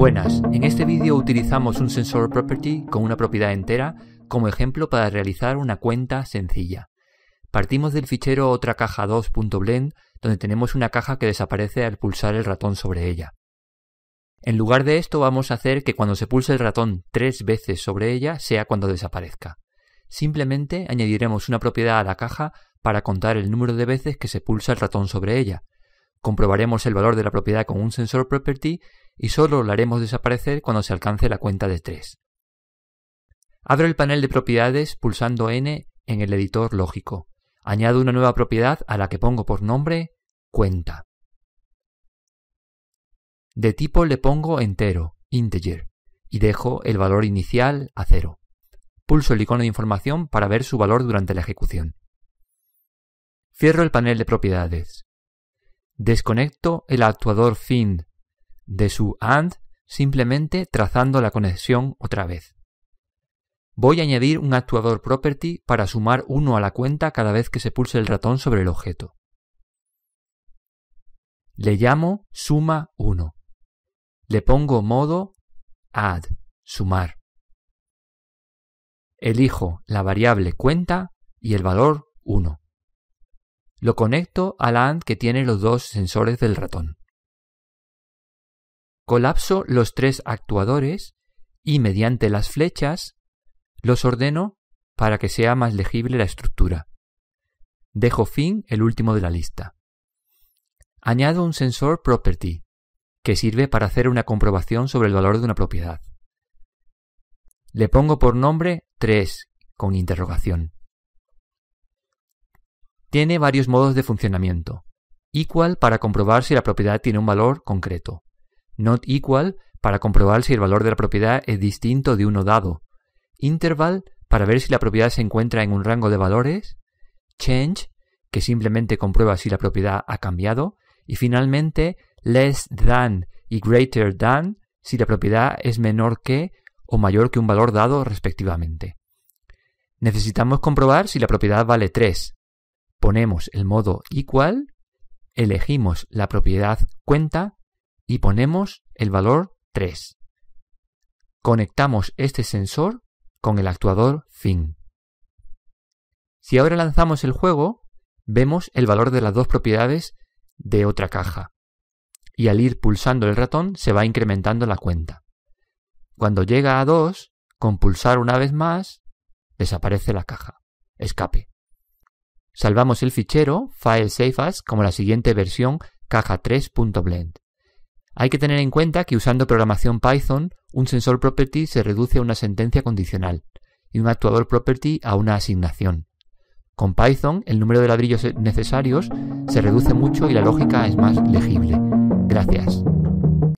Buenas, en este vídeo utilizamos un sensor property con una propiedad entera como ejemplo para realizar una cuenta sencilla. Partimos del fichero otra caja 2.blend donde tenemos una caja que desaparece al pulsar el ratón sobre ella. En lugar de esto vamos a hacer que cuando se pulse el ratón tres veces sobre ella sea cuando desaparezca. Simplemente añadiremos una propiedad a la caja para contar el número de veces que se pulsa el ratón sobre ella, Comprobaremos el valor de la propiedad con un sensor property y solo lo haremos desaparecer cuando se alcance la cuenta de 3. Abro el panel de propiedades pulsando N en el editor lógico. Añado una nueva propiedad a la que pongo por nombre cuenta. De tipo le pongo entero, integer, y dejo el valor inicial a 0. Pulso el icono de información para ver su valor durante la ejecución. Cierro el panel de propiedades. Desconecto el actuador find de su AND simplemente trazando la conexión otra vez. Voy a añadir un actuador property para sumar 1 a la cuenta cada vez que se pulse el ratón sobre el objeto. Le llamo suma 1. Le pongo modo add, sumar. Elijo la variable cuenta y el valor 1. Lo conecto a la AND que tiene los dos sensores del ratón. Colapso los tres actuadores y mediante las flechas los ordeno para que sea más legible la estructura. Dejo fin el último de la lista. Añado un sensor property que sirve para hacer una comprobación sobre el valor de una propiedad. Le pongo por nombre 3 con interrogación. Tiene varios modos de funcionamiento. Equal para comprobar si la propiedad tiene un valor concreto. Not equal para comprobar si el valor de la propiedad es distinto de uno dado. Interval para ver si la propiedad se encuentra en un rango de valores. Change que simplemente comprueba si la propiedad ha cambiado. Y finalmente, less than y greater than si la propiedad es menor que o mayor que un valor dado respectivamente. Necesitamos comprobar si la propiedad vale 3, ponemos el modo igual elegimos la propiedad cuenta y ponemos el valor 3. Conectamos este sensor con el actuador fin. Si ahora lanzamos el juego, vemos el valor de las dos propiedades de otra caja. Y al ir pulsando el ratón se va incrementando la cuenta. Cuando llega a 2, con pulsar una vez más, desaparece la caja. Escape. Salvamos el fichero file as como la siguiente versión caja3.blend. Hay que tener en cuenta que usando programación Python, un sensor property se reduce a una sentencia condicional y un actuador property a una asignación. Con Python, el número de ladrillos necesarios se reduce mucho y la lógica es más legible. Gracias.